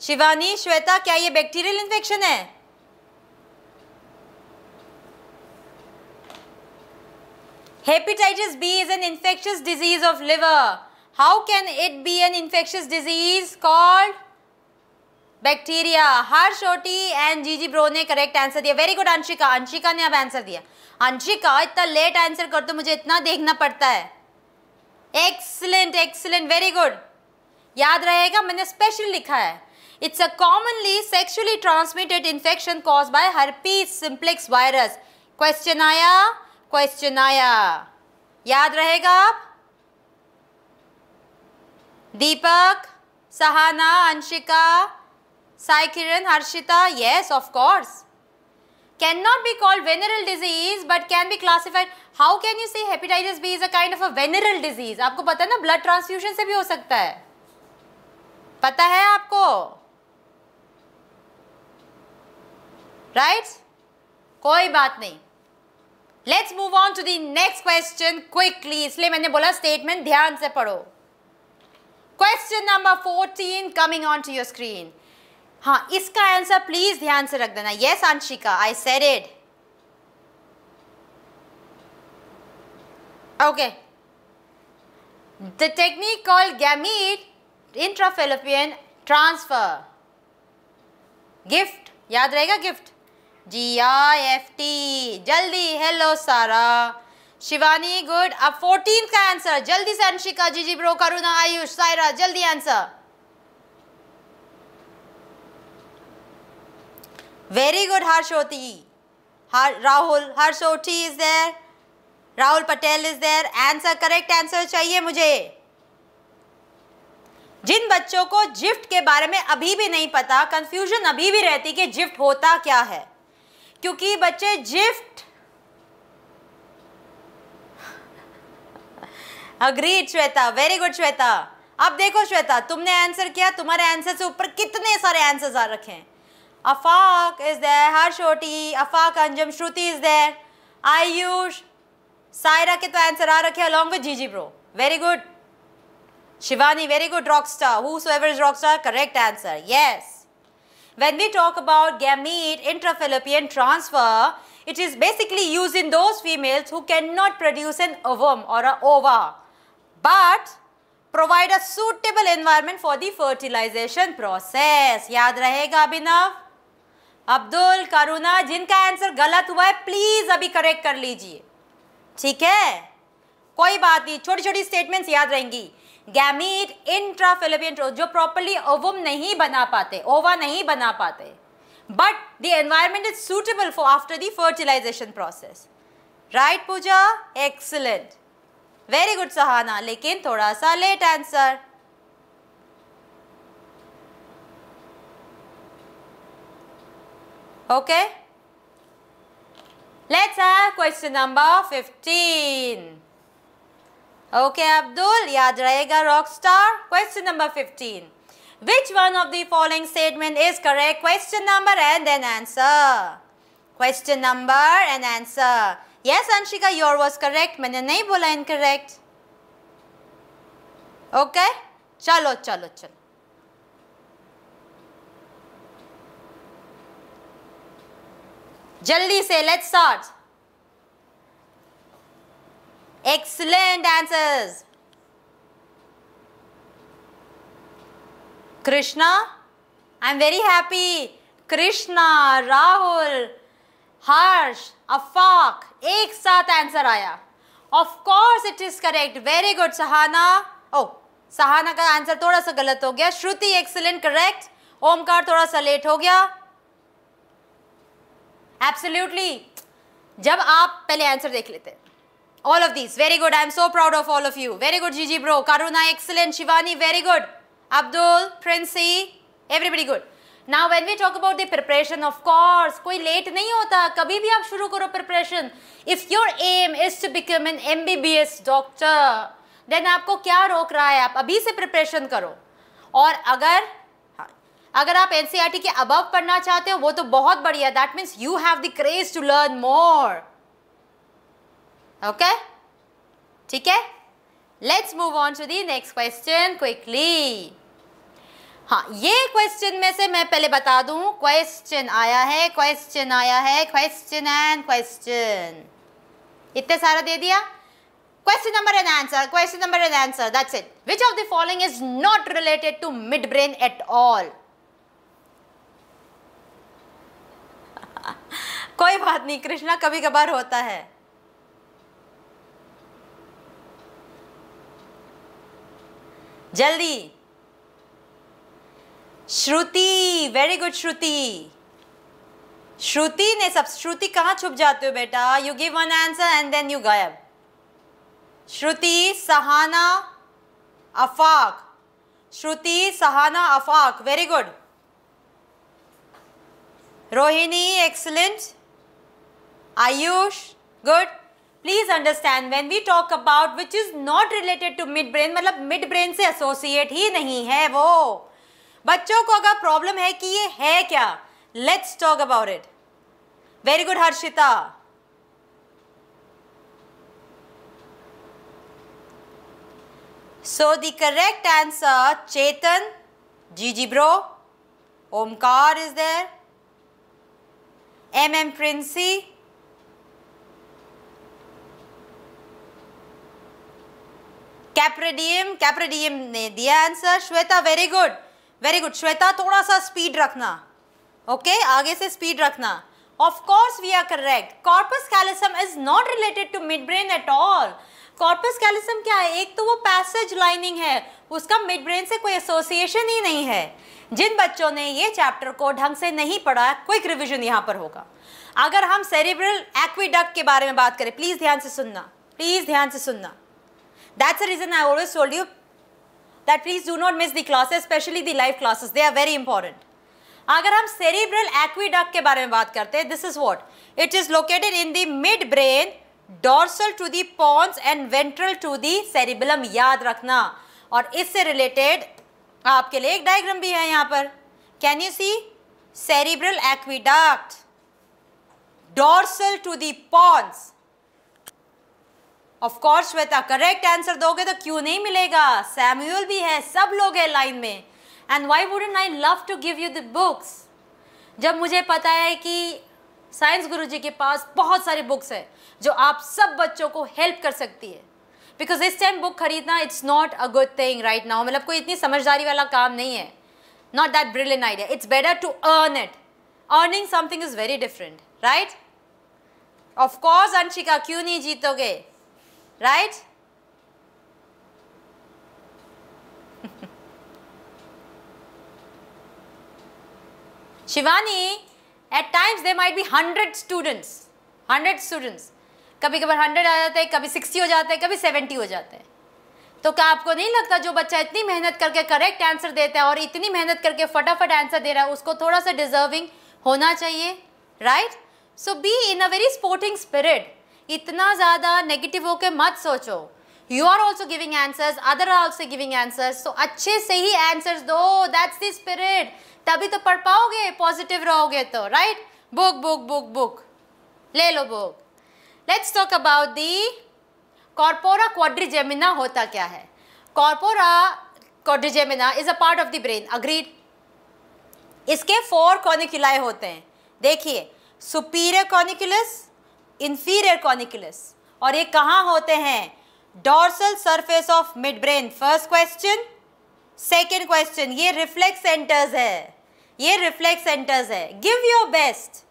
शिवानी श्वेता क्या ये बैक्टीरियल इन्फेक्शन है Hepatitis B is an infectious disease of liver. How can it be an infectious disease called bacteria Harshoti and GG bro ने करेक्ट आंसर दिया वेरी गुड अंशिका अंशिका ने अब आंसर दिया अंशिका इतना लेट आंसर कर तो मुझे इतना देखना पड़ता है एक्सलेंट एक्सलेंट वेरी गुड याद रहेगा मैंने स्पेशल लिखा है it's a commonly sexually transmitted infection cause by herpes simplex virus question आया क्वेश्चन आया याद रहेगा आप Deepak Sahana Anshika Saikiran Kiran Harshita yes of course can not be called venereal disease but can be classified how can you see hepatitis B is a kind of a venereal disease आपको पता है ना ब्लड ट्रांसफ्यूजन से भी हो सकता है पता है आपको राइट right? कोई बात नहीं Let's move on to the next question quickly. इसलिए मैंने बोला statement ध्यान से पढ़ो. Question number 14 coming on to your screen. हाँ इसका answer please ध्यान से रख देना. Yes Anshika, I said it. Okay. The technique called gamete intra-fallopian transfer. Gift. याद रहेगा gift. G I F T जल्दी हेलो सारा शिवानी गुड अब फोर्टीन का आंसर जल्दी से Anshika G G bro Karuna Ayush Saira जल्दी answer very good Harshoti Rahul Harshoti is there Rahul Patel is there answer correct answer चाहिए मुझे जिन बच्चों को जिफ्ट के बारे में अभी भी नहीं पता कंफ्यूजन अभी भी रहती कि जिफ्ट होता क्या है क्योंकि बच्चे gift agree Shweta very good Shweta अब देखो श्वेता तुमने आंसर किया तुम्हारे आंसर से ऊपर कितने सारे आंसर्स आ रखे हैं अफाक इज हर छोटी अफाक अंजम श्रुति इज देयर आयुष सायरा के तो आंसर आ रखे along with G bro very good Shivani very good rock star who correct answer yes When we talk about gamete intrafallopian transfer, it is basically used in those females who cannot produce an ovum or a ova, but provide a suitable environment for the fertilization process. yaad rahega Abhinav abdul karuna jinka answer galat hua hai please abhi correct kar lijiye theek hai koi baat nahi choti choti statements yaad rahengi gamete intrafallopian ट्रो जो प्रॉपरली ओवम नहीं बना पाते ओवा नहीं बना पाते but the environment is suitable for after the fertilization process right Pooja excellent very good Sahana लेकिन थोड़ा सा late answer okay let's have question number fifteen okay Abdul याद रहेगा rock star question number fifteen which one of the following statement is correct question number and then answer question number and answer yes Anshika your was correct मैंने नहीं बोला इनकरेक्ट ओके okay? चलो चलो चलो जल्दी से let's start Excellent answers. Krishna, I'm very happy. Krishna, Rahul, Harsh, Afaq, एक साथ आंसर आया of course it is correct very good Sahana oh Sahana का आंसर थोड़ा सा गलत हो गया श्रुति एक्सलेंट करेक्ट ओमकार थोड़ा सा लेट हो गया एब्सोल्युटली जब आप पहले आंसर देख लेते हैं All of these. Very good. I am so proud of all of you. Very good, Gigi bro. Karuna, excellent. Shivani, very good. Abdul, Princey, everybody good. Now when we talk about the preparation of course कोई लेट नहीं होता कभी भी आप शुरू करो preparation if your aim is to become an M B B S doctor then आपको क्या रोक रहा है आप अभी से प्रिपरेशन करो और अगर अगर आप एन e के अबव पढ़ना चाहते हो वो तो बहुत बढ़िया that means you have the craze to learn more okay ठीक है let's move on to the next question quickly हाँ ये क्वेश्चन में से मैं पहले बता दू क्वेश्चन आया है क्वेश्चन आया है क्वेश्चन एंड क्वेश्चन इतने सारा दे दिया question number and answer question number and answer that's it which of the following is not related to mid brain at all कोई बात नहीं कृष्णा कभी कभार होता है जल्दी श्रुति वेरी गुड श्रुति श्रुति ने सब श्रुति कहाँ छुप जाते हो बेटा you give one answer and then you गायब Shruti Sahana Afaq Shruti Sahana Afaq very good Rohini excellent Ayush good please understand when we talk about which is not related to mid brain मतलब मिड ब्रेन से एसोसिएट ही नहीं है वो बच्चों को अगर प्रॉब्लम है कि ये है क्या let's talk about it very good Harshita so the correct answer Chetan G G bro Omkar is there um um Princy कैप्रेडियम कैप्रेडियम ने दिया answer Shweta very good very good Shweta थोड़ा सा स्पीड रखना ओके okay? आगे से स्पीड रखना of course we are correct corpus callosum is not related to mid brain at all corpus callosum क्या है एक तो वो पैसेज लाइनिंग है उसका मिड ब्रेन से कोई एसोसिएशन ही नहीं है जिन बच्चों ने ये चैप्टर को ढंग से नहीं पढ़ा क्विक रिविजन यहाँ पर होगा अगर हम सेरिब्रल एक्विडक्ट के बारे में बात करें प्लीज़ ध्यान से सुनना प्लीज़ ध्यान से सुनना That's the reason I always told you that please do not miss the classes, especially the live classes. They are very important. अगर हम सेरिब्रल एक्वीडक के बारे में बात करते हैं this is what it is located in the mid brain dorsal to the pons and ventral to the cerebellum याद रखना और इससे रिलेटेड आपके लिए एक डायग्राम भी है यहां पर can you see cerebral aqueduct dorsal to the pons of course Shweta correct answer दोगे तो क्यों नहीं मिलेगा सैम्यूअल भी है सब लोग हैं लाइन में and why wouldn't I love to give you the books जब मुझे पता है कि साइंस गुरु जी के पास बहुत सारी बुक्स है जो आप सब बच्चों को हेल्प कर सकती है बिकॉज इस टाइम बुक खरीदना it's not a good thing right now मतलब कोई इतनी समझदारी वाला काम नहीं है not that brilliant idea it's better to earn it earning something is very different right of course Anshika क्यों नहीं जीतोगे right? Shivani, at times there might be 100 students, 100 students. कभी कभी 100 आ जाते हैं कभी 60 हो जाते हैं कभी 70 हो जाते हैं तो क्या आपको नहीं लगता जो बच्चा इतनी मेहनत करके करेक्ट आंसर देता है और इतनी मेहनत करके फटाफट आंसर दे रहा है उसको थोड़ा सा डिजर्विंग होना चाहिए right so be in a very sporting spirit इतना ज़्यादा नेगेटिव होके मत सोचो you are also giving answers other are also giving answers तो अच्छे से ही आंसर्स दो दैट्स द स्पिरिट तभी तो पढ़ पाओगे पॉजिटिव रहोगे तो right book book book book ले लो book let's talk about the corpora quadrigemina होता क्या है corpora quadrigemina is a part of the brain agreed इसके फोर कॉनिकुलाई होते हैं देखिए सुपीरियर कॉनिकुलस इन्फीरियर कॉनिकुलस और ये कहाँ होते हैं dorsal surface of mid brain first question second question ये रिफ्लेक्स सेंटर्स है ये रिफ्लेक्स सेंटर्स है give your best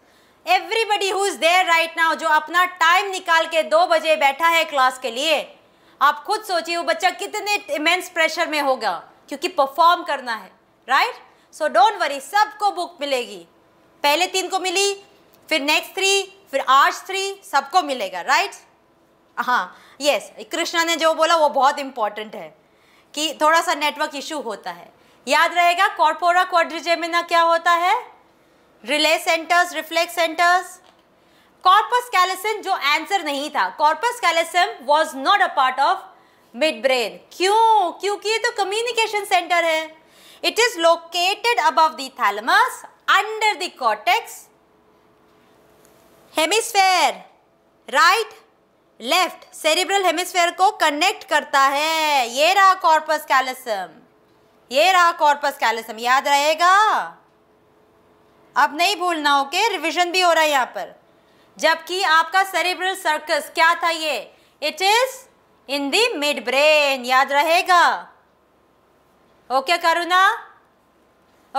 everybody who is there right now जो अपना टाइम निकाल के दो बजे बैठा है क्लास के लिए आप खुद सोचिए वो बच्चा कितने इमेंस प्रेशर में होगा क्योंकि परफॉर्म करना है राइट सो डोंट वरी सबको बुक मिलेगी पहले तीन को मिली फिर नेक्स्ट थ्री फिर आर्ट्स थ्री सबको मिलेगा राइट हाँ यस कृष्णा ने जो बोला वो बहुत इंपॉर्टेंट है कि थोड़ा सा नेटवर्क इशू होता है याद रहेगा कॉर्पोरा क्वाड्रिजेमिना क्या होता है relay centres reflex centres corpus callosum जो आंसर नहीं था corpus callosum was not a part of mid brain क्यों क्योंकि ये तो कम्युनिकेशन सेंटर है it is located above the under the cortex hemisphere right left cerebral hemisphere को कनेक्ट करता है ये रहा कॉर्पस कैलसम ये रहा कॉर्पस कैलसम याद रहेगा अब नहीं भूलना ओके रिवीजन भी हो रहा है यहाँ पर जबकि आपका सेरिब्रल सर्कस क्या था ये it is in the mid brain याद रहेगा okay Karuna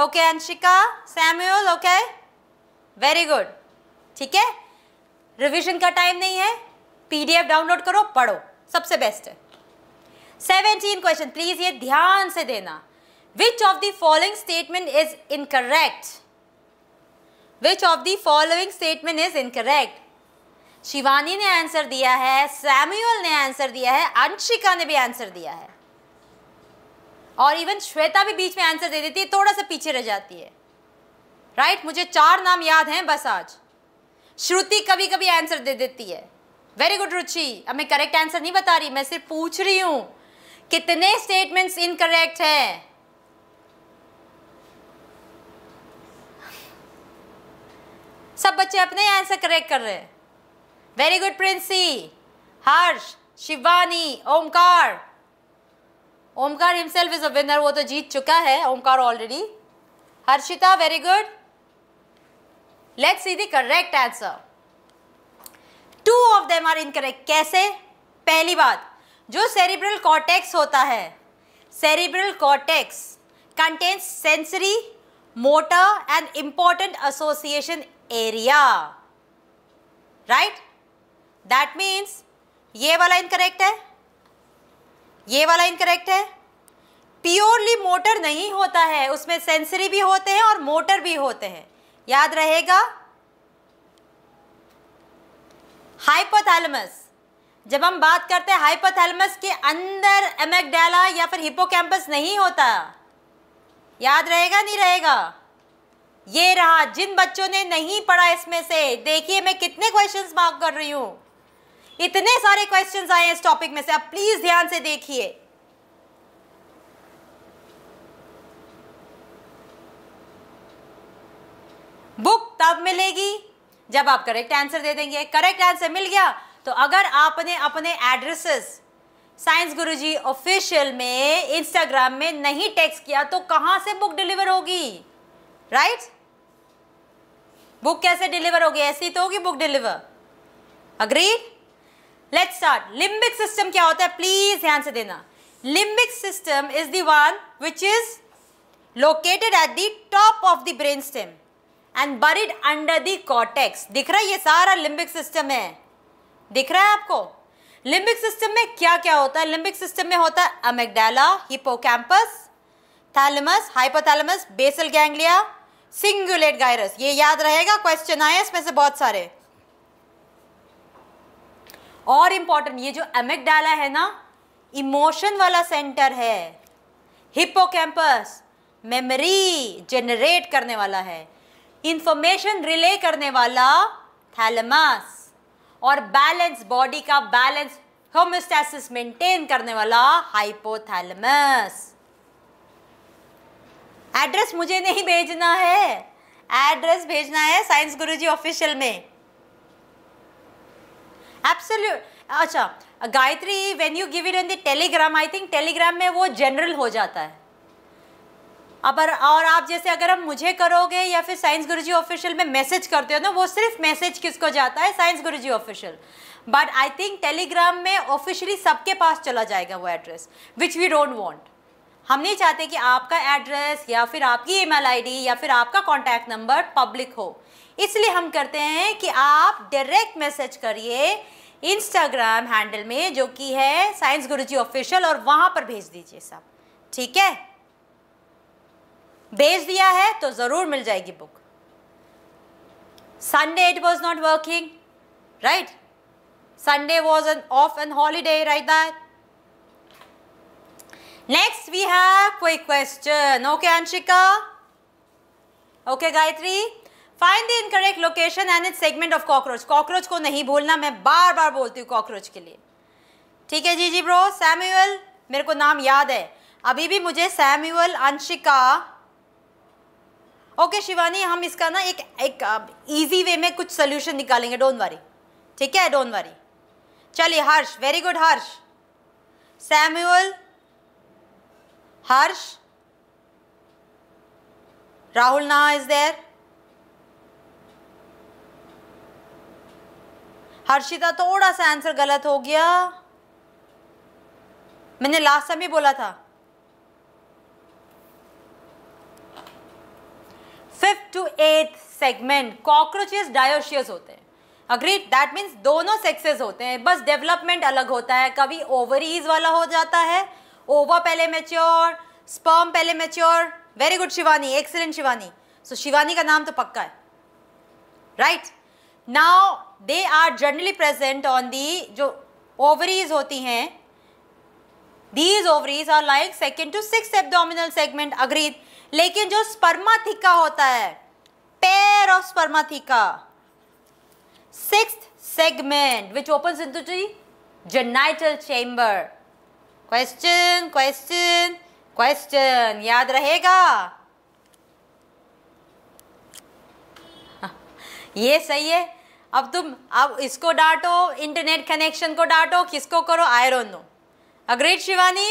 okay Anshika Samuel okay very good ठीक है रिविजन का टाइम नहीं है पीडीएफ डाउनलोड करो पढ़ो सबसे बेस्ट है सेवेंटीन क्वेश्चन प्लीज ये ध्यान से देना which of the following statement is incorrect which of the following statement is incorrect Shivani ने आंसर दिया है सैम्यूअल ने आंसर दिया है अंशिका ने भी आंसर दिया है और इवन श्वेता भी बीच में आंसर दे देती है थोड़ा सा पीछे रह जाती है राइट right? मुझे चार नाम याद हैं बस आज श्रुति कभी कभी आंसर दे देती है वेरी गुड रुचि अब मैं करेक्ट आंसर नहीं बता रही मैं सिर्फ पूछ रही हूं कितने स्टेटमेंट्स इनकरेक्ट है सब बच्चे अपने आंसर करेक्ट कर रहे हैं very good Princy Harsh Shivani Omkar Omkar himself is a winner वो तो जीत चुका है Omkar already Harshita very good let see the correct answer two of them are incorrect कैसे पहली बात जो सेरिब्रल कॉटेक्स होता है cerebral cortex contains sensory motor and important association area right that means ये वाला इनकरेक्ट है ये वाला इनकरेक्ट है प्योरली मोटर नहीं होता है उसमें सेंसरी भी होते हैं और मोटर भी होते हैं याद रहेगा हाइपोथैलेमस जब हम बात करते हैं हाइपोथैलेमस के अंदर एमेगडाला या फिर हिपोकैम्पस नहीं होता याद रहेगा नहीं रहेगा ये रहा जिन बच्चों ने नहीं पढ़ा इसमें से देखिए मैं कितने क्वेश्चंस मार्क कर रही हूं इतने सारे क्वेश्चंस आए हैं इस टॉपिक में से अब प्लीज़ ध्यान से देखिए बुक तब मिलेगी जब आप करेक्ट आंसर दे देंगे करेक्ट आंसर मिल गया तो अगर आपने अपने एड्रेसेस साइंस गुरुजी ऑफिशियल में इंस्टाग्राम में नहीं टेक्स किया तो कहाँ से बुक डिलीवर होगी राइट बुक कैसे डिलीवर होगी ऐसी तो होगी book deliver agree let's start limbic system क्या होता है प्लीज ध्यान से देना limbic system is one which is located at the top of the brain stem and buried under the cortex दिख रहा है ये सारा लिम्बिक सिस्टम है दिख रहा है आपको लिम्बिक सिस्टम में क्या क्या होता है लिम्बिक सिस्टम में होता है amygdala hippocampus thalamus hypothalamus basal ganglia cingulate gyrus ये याद रहेगा क्वेश्चन आए इसमें से बहुत सारे और इम्पॉर्टेंट ये जो एमेकडाला है ना इमोशन वाला सेंटर है कैंपस मेमोरी जनरेट करने वाला है इंफॉर्मेशन रिले करने वाला थैलमस और बैलेंस बॉडी का बैलेंस होमोस्टेसिस मेंटेन करने वाला हाइपोथैलमस एड्रेस मुझे नहीं भेजना है एड्रेस भेजना है साइंस गुरुजी ऑफिशियल में एब्सोल्यूट अच्छा Gayatri when you give it in the Telegram I think Telegram में वो जनरल हो जाता है अब और आप जैसे अगर हम मुझे करोगे या फिर साइंस गुरुजी ऑफिशियल में मैसेज करते हो ना तो वो सिर्फ मैसेज किसको जाता है science Guruji official but I think Telegram में ऑफिशियली सबके पास चला जाएगा वो address which we don't want हम नहीं चाहते कि आपका एड्रेस या फिर आपकी ईमेल आईडी या फिर आपका कॉन्टैक्ट नंबर पब्लिक हो इसलिए हम करते हैं कि आप डायरेक्ट मैसेज करिए इंस्टाग्राम हैंडल में जो कि है साइंस गुरुजी ऑफिशियल और वहाँ पर भेज दीजिए सब ठीक है भेज दिया है तो जरूर मिल जाएगी book Sunday it was not working right Sunday was an of an holiday right that next we have कोई question okay Anshika okay Gayatri find the incorrect location and it segment of cockroach cockroach को नहीं भूलना मैं बार बार बोलती हूँ कॉकरोच के लिए ठीक है जी जी ब्रो सैम्यूअल मेरे को नाम याद है अभी भी मुझे सैम्यूअल अंशिका ओके शिवानी हम इसका ना एक एक इजी uh, वे में कुछ सोल्यूशन निकालेंगे डोंट वरी ठीक है डोंट वरी चलिए Harsh very good Harsh Samuel Harsh Rahul ना इज देयर हर्षिता थोड़ा सा आंसर गलत हो गया मैंने लास्ट टाइम ही बोला था fifth to eighth segment cockroaches dioecious होते हैं अग्री दैट मीन्स दोनों सेक्सेस होते हैं बस डेवलपमेंट अलग होता है कभी ओवरीज वाला हो जाता है ओवा पहले मेच्योर स्पर्म पहले mature very good Shivani excellent Shivani so so, Shivani का नाम तो पक्का है right now they are generally present on the जो ओवरीज होती हैं these ovaries are like second to six abdominal segment agreed लेकिन जो स्पर्माथिका होता है pair of spermatheca six which open opens into the genital chamber question question question याद रहेगा [laughs] ये सही है अब तुम अब इसको डांटो इंटरनेट कनेक्शन को डांटो किसको करो आयरन नो अग्रेट शिवानी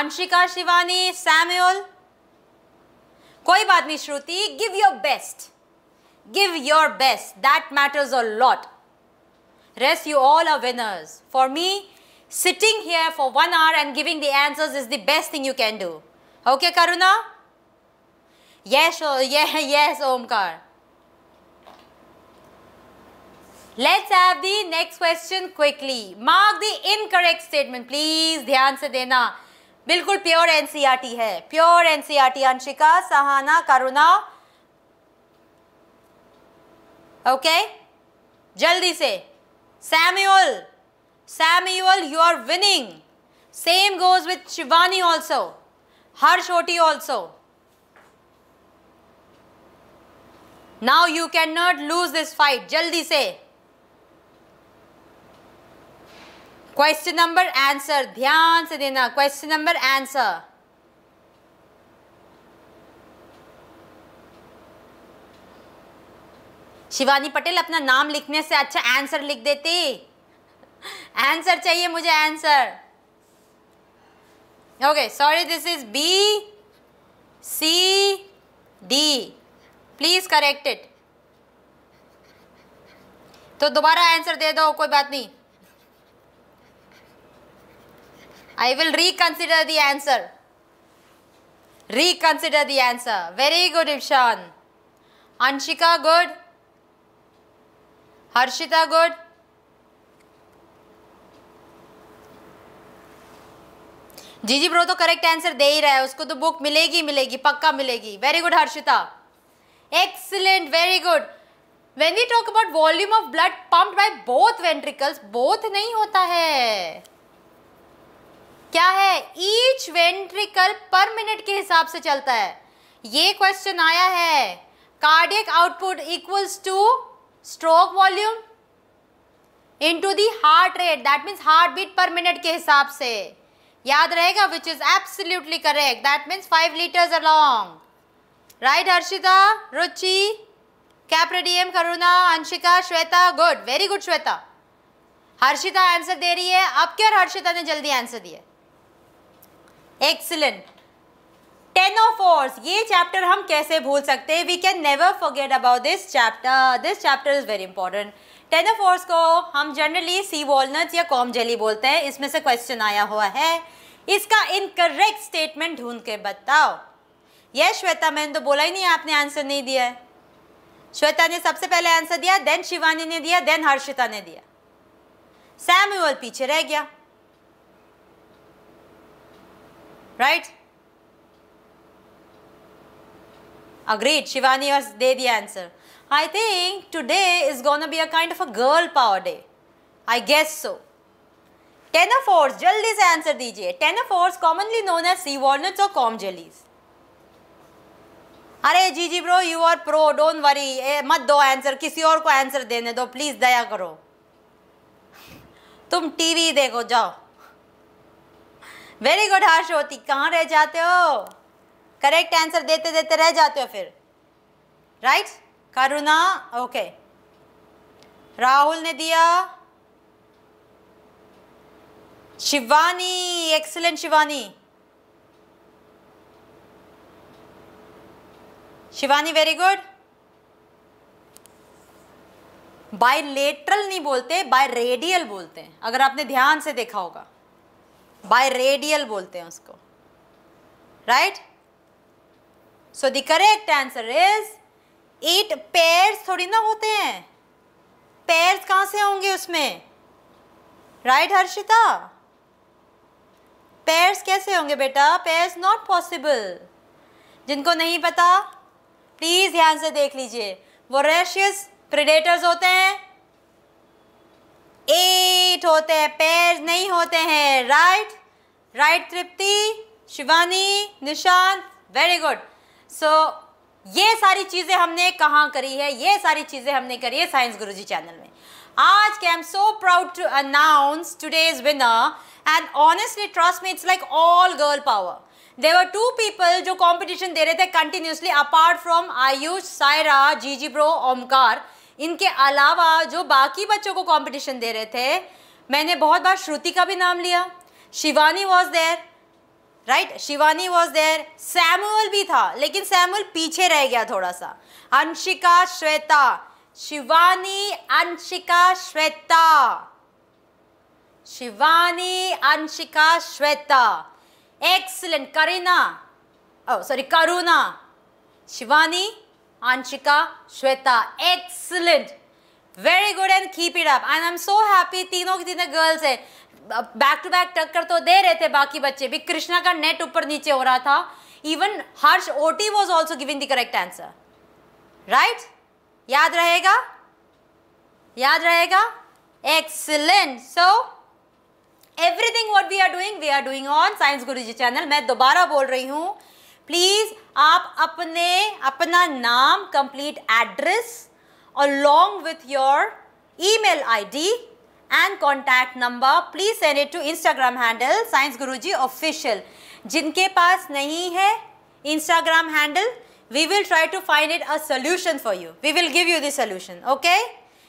अंशिका शिवानी सैम्यूल कोई बात नहीं Shruti give your best give your best that matters a lot rest you all are winners for sitting here for one hour and giving the answers is the best thing you can do. Okay, Karuna? Yes, oh, [laughs] yes, Omkar. Let's have the next question quickly. Mark the incorrect statement. Please, dhyan se dena. बिल्कुल प्योर एनसीईआरटी है pure NCERT Anshika Sahana Karuna okay जल्दी से Samuel Samuel you are winning same goes with Shivani also हर छोटी also now you can not lose this fight जल्दी से क्वेश्चन नंबर आंसर ध्यान से देना question number answer Shivani Patel अपना नाम लिखने से अच्छा आंसर लिख देती आंसर चाहिए मुझे answer okay sorry this is B C D please correct it तो दोबारा आंसर दे दो कोई बात नहीं I will reconsider the answer. Reconsider the answer. Very good, Ishan. Anshika, good. Harshita, good. G G bro तो करेक्ट आंसर दे ही रहा है उसको तो बुक मिलेगी मिलेगी पक्का मिलेगी very good Harshita excellent very good when we talk about volume of blood pumped by both ventricles both नहीं होता है क्या है ईच वेंट्रिकल पर मिनट के हिसाब से चलता है ये क्वेश्चन आया है cardiac output equals to stroke volume to the heart rate that means heart beat per minute के हिसाब से याद रहेगा which is absolutely correct that means five litres along right Harshita Ruchi कैप्रेडियम Karuna Anshika Shweta good very good Shweta Harshita answer दे रही है अब क्या हर्षिता ने जल्दी आंसर दिया एक्सलेंट टेन ऑफ ऑर्स ये चैप्टर हम कैसे भूल सकते हैं we can never forget about this chapter this chapter is very important ctenophores को हम जनरली सी वॉलनट्स या कॉम जेली बोलते हैं इसमें से क्वेश्चन आया हुआ है इसका इनकरेक्ट स्टेटमेंट ढूंढ के बताओ ये yes, श्वेता मैंने तो बोला ही नहीं आपने आंसर नहीं दिया है श्वेता ने सबसे पहले आंसर दिया देन शिवानी ने दिया देन हर्षिता ने दिया सैम्यूअल पीछे रह गया right शिवानी shivani दे दी answer I think today is gonna be a kind of a girl power day I guess so ctenophores जल्दी से आंसर दीजिए ctenophores commonly known as sea walnuts और कॉम जेलीज अरे G G bro you are pro don't worry ए, मत दो आंसर किसी और को आंसर देने दो प्लीज़ दया करो तुम टीवी देखो जाओ वेरी गुड होती कहाँ रह जाते हो करेक्ट आंसर देते देते रह जाते हो फिर right right? Karuna okay Rahul ने दिया Shivani excellent Shivani Shivani very good by lateral नहीं बोलते बाय रेडियल बोलते हैं अगर आपने ध्यान से देखा होगा बाय रेडियल बोलते हैं उसको right so the correct answer is eight pairs थोड़ी ना होते हैं पेयर्स कहां से होंगे उसमें राइट right, हर्षिता पेयर्स कैसे होंगे बेटा पेयर्स नॉट पॉसिबल जिनको नहीं पता प्लीज़ ध्यान से देख लीजिए वो रेशियस प्रिडेटर्स होते हैं ए फीट होते हैं पैर नहीं होते हैं राइट राइट तृप्ति शिवानी निशान वेरी गुड सो ये सारी चीज़ें हमने कहाँ करी है ये सारी चीज़ें हमने करी है साइंस गुरुजी चैनल में आज के I am so proud to announce today's winner and honestly trust me it's like all girl power there are two people जो कॉम्पिटिशन दे रहे थे continuously apart from Ayush Saira G G bro Omkar इनके अलावा जो बाकी बच्चों को कॉम्पिटिशन दे रहे थे मैंने बहुत बार श्रुति का भी नाम लिया Shivani was there right Shivani was there Samuel भी था लेकिन सैमुअल पीछे रह गया थोड़ा सा Anshika Shweta Shivani Anshika Shweta Shivani Anshika Shweta excellent Kareena sorry oh, Karuna Shivani Anshika Shweta excellent very good and keep it up and I am so happy तीनों की तीनों गर्ल्स है बैक टू बैक टक्कर तो दे रहे थे बाकी बच्चे भी कृष्णा का नेट ऊपर नीचे हो रहा था इवन हर्ष ओटी was also giving the correct answer right याद रहेगा याद रहेगा excellent so everything what we are doing we are doing on Science Guru ji channel मैं दोबारा बोल रही हूं प्लीज़ आप अपने अपना नाम complete address along with your email ID and contact number. Please send it to Instagram handle Science Guruji Official. jinke paas nahi hai Instagram handle, we will try to find it a solution for you. We will give you the solution. Okay?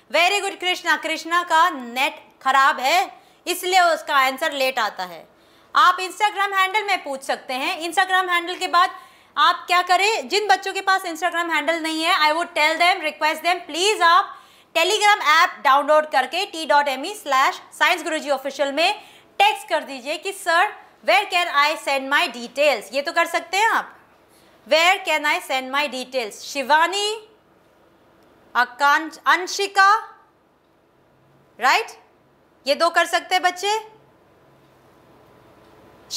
Very good Krishna. Krishna ka net kharab hai isliye uska answer late aata hai आप इंस्टाग्राम हैंडल में पूछ सकते हैं इंस्टाग्राम हैंडल के बाद आप क्या करें जिन बच्चों के पास इंस्टाग्राम हैंडल नहीं है I would tell them request them please आप टेलीग्राम ऐप डाउनलोड करके T dot M E slash Science Guru ji official में टेक्स्ट कर दीजिए कि sir where can I send my details ये तो कर सकते हैं आप where can I send my details Shivani Akansh Anshika right ये दो कर सकते हैं बच्चे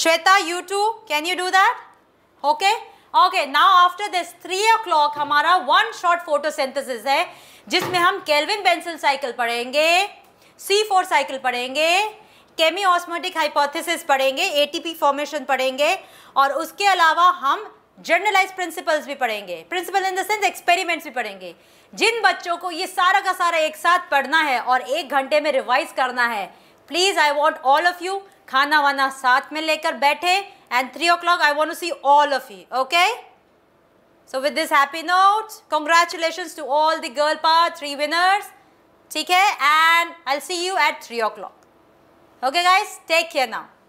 Shweta you too can you do that okay okay now after this three ओ हमारा वन शॉर्ट फोटोसिंथेसिस है जिसमें हम केल्विन बेंसिल साइकिल पढ़ेंगे सी फोर साइकिल पढ़ेंगे केमी ऑस्मोटिक हाइपोथेसिस पढ़ेंगे ए फॉर्मेशन पढ़ेंगे और उसके अलावा हम जर्नलाइज प्रिंसिपल्स भी पढ़ेंगे principle in the sense experiments भी पढ़ेंगे जिन बच्चों को ये सारा का सारा एक साथ पढ़ना है और एक घंटे में रिवाइज करना है please I want all of you खाना वाना साथ में लेकर बैठे And 3 o'clock, I want to see all of you. Okay? So with this happy note, congratulations to all the girl power 3 winners. Okay? And I'll see you at 3 o'clock. Okay guys, take care now.